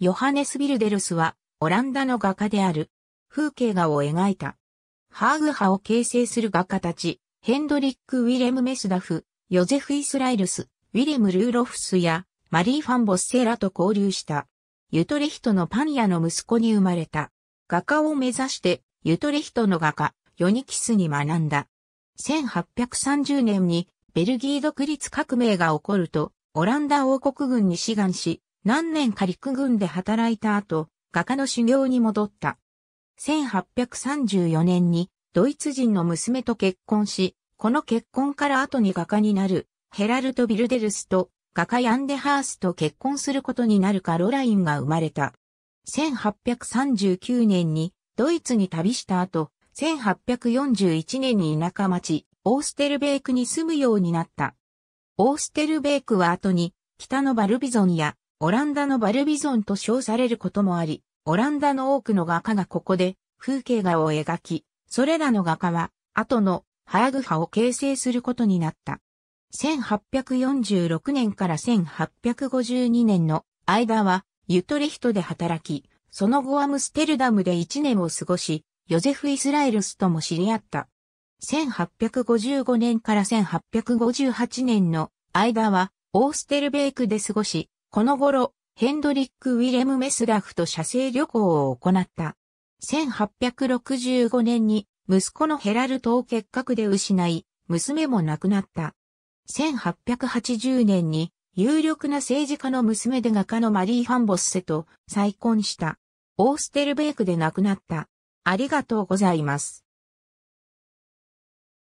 ヨハネス・ビルデルスは、オランダの画家である、風景画を描いた。ハーグ派を形成する画家たち、ヘンドリック・ウィレム・メスダフ、ヨゼフ・イスライルス、ウィレム・ルーロフスや、マリー・ファン・ボッセーラと交流した。ユトレヒトのパン屋の息子に生まれた。画家を目指して、ユトレヒトの画家、ヨニキスに学んだ。1830年に、ベルギー独立革命が起こると、オランダ王国軍に志願し、何年か陸軍で働いた後、画家の修行に戻った。1834年にドイツ人の娘と結婚し、この結婚から後に画家になるヘラルト・ビルデルスと画家ヤンデハースと結婚することになるカロラインが生まれた。1839年にドイツに旅した後、1841年に田舎町、オーステルベークに住むようになった。オーステルベークは後に、北のバルビゾンやオランダのバルビゾンと称されることもあり、オランダの多くの画家がここで風景画を描き、それらの画家は後のハーグ派を形成することになった。1846年から1852年の間はユトレヒトで働き、その後アムステルダムで1年を過ごし、ヨゼフ・イスラエルスとも知り合った。1855年から1858年の間はオーステルベイクで過ごし、この頃、ヘンドリック・ウィレム・メスラフと写生旅行を行った。1865年に息子のヘラルトを結核で失い、娘も亡くなった。1880年に有力な政治家の娘で画家のマリー・ファンボッセと再婚した。オーステルベークで亡くなった。ありがとうございます。